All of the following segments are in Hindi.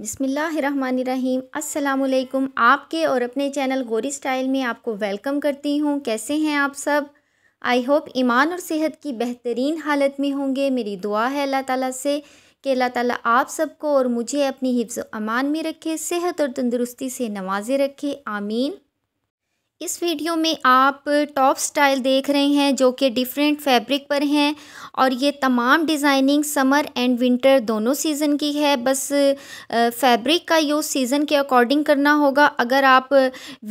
बिसमीम् अल्लाम आपके और अपने चैनल गोरी स्टाइल में आपको वेलकम करती हूँ कैसे हैं आप सब आई होप ईमान और सेहत की बेहतरीन हालत में होंगे मेरी दुआ है अल्लाह ताला से कि अल्लाह ताला आप सबको और मुझे अपनी हिफ्ज़ अमान में रखे सेहत और तंदुरुस्ती से नवाजे रखे आमीन इस वीडियो में आप टॉप स्टाइल देख रहे हैं जो कि डिफरेंट फैब्रिक पर हैं और ये तमाम डिज़ाइनिंग समर एंड विंटर दोनों सीज़न की है बस फैब्रिक का यूज़ सीज़न के अकॉर्डिंग करना होगा अगर आप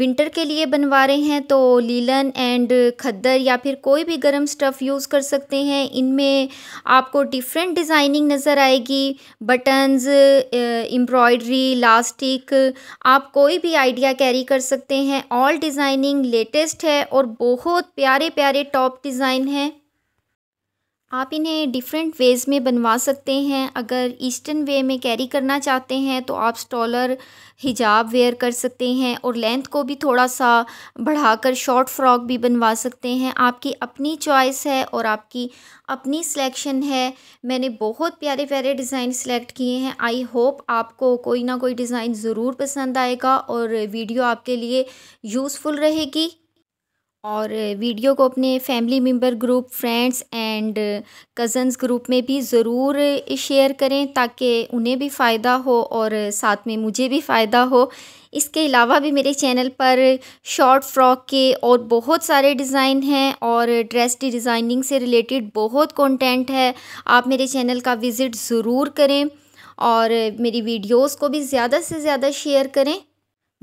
विंटर के लिए बनवा रहे हैं तो लीलन एंड खद्दर या फिर कोई भी गर्म स्टफ़ यूज़ कर सकते हैं इनमें आपको डिफरेंट डिज़ाइनिंग नज़र आएगी बटन्स एम्ब्रॉयडरी लास्टिक आप कोई भी आइडिया कैरी कर सकते हैं ऑल डिज़ाइन डिज़ाइनिंग लेटेस्ट है और बहुत प्यारे प्यारे टॉप डिज़ाइन हैं आप इन्हें डिफरेंट वेज़ में बनवा सकते हैं अगर ईस्टर्न वे में कैरी करना चाहते हैं तो आप स्टॉलर हिजाब वेयर कर सकते हैं और लेंथ को भी थोड़ा सा बढ़ाकर शॉर्ट फ्रॉक भी बनवा सकते हैं आपकी अपनी चॉइस है और आपकी अपनी सिलेक्शन है मैंने बहुत प्यारे प्यारे डिज़ाइन सिलेक्ट किए हैं आई होप आपको कोई ना कोई डिज़ाइन ज़रूर पसंद आएगा और वीडियो आपके लिए यूज़फुल रहेगी और वीडियो को अपने family member group friends and cousins group में भी ज़रूर शेयर करें ताकि उन्हें भी फ़ायदा हो और साथ में मुझे भी फ़ायदा हो इसके अलावा भी मेरे चैनल पर शॉर्ट फ्रॉक के और बहुत सारे डिज़ाइन हैं और ड्रेस डिज़ाइनिंग से रिलेटेड बहुत कंटेंट है आप मेरे चैनल का विज़िट ज़रूर करें और मेरी वीडियोज़ को भी ज़्यादा से ज़्यादा शेयर करें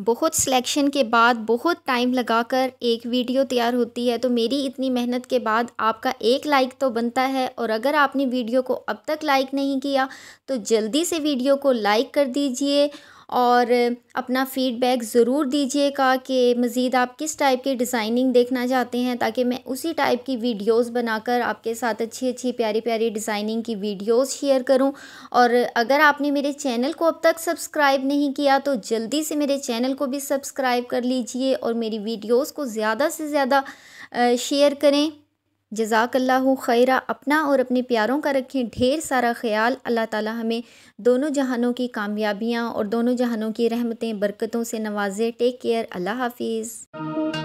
बहुत सिलेक्शन के बाद बहुत टाइम लगाकर एक वीडियो तैयार होती है तो मेरी इतनी मेहनत के बाद आपका एक लाइक तो बनता है और अगर आपने वीडियो को अब तक लाइक नहीं किया तो जल्दी से वीडियो को लाइक कर दीजिए और अपना फ़ीडबैक ज़रूर दीजिएगा कि मज़ीद आप किस टाइप की डिज़ाइनिंग देखना चाहते हैं ताकि मैं उसी टाइप की वीडियोस बनाकर आपके साथ अच्छी अच्छी प्यारी प्यारी डिज़ाइनिंग की वीडियोस शेयर करूं और अगर आपने मेरे चैनल को अब तक सब्सक्राइब नहीं किया तो जल्दी से मेरे चैनल को भी सब्सक्राइब कर लीजिए और मेरी वीडियोज़ को ज़्यादा से ज़्यादा शेयर करें जजाकल्ला खैरा अपना और अपने प्यारों का रखें ढेर सारा ख्याल अल्लाह ताला हमें दोनों जहानों की कामयाबियाँ और दोनों जहानों की रहमतें बरकतों से नवाजे टेक केयर अल्लाह हाफिज़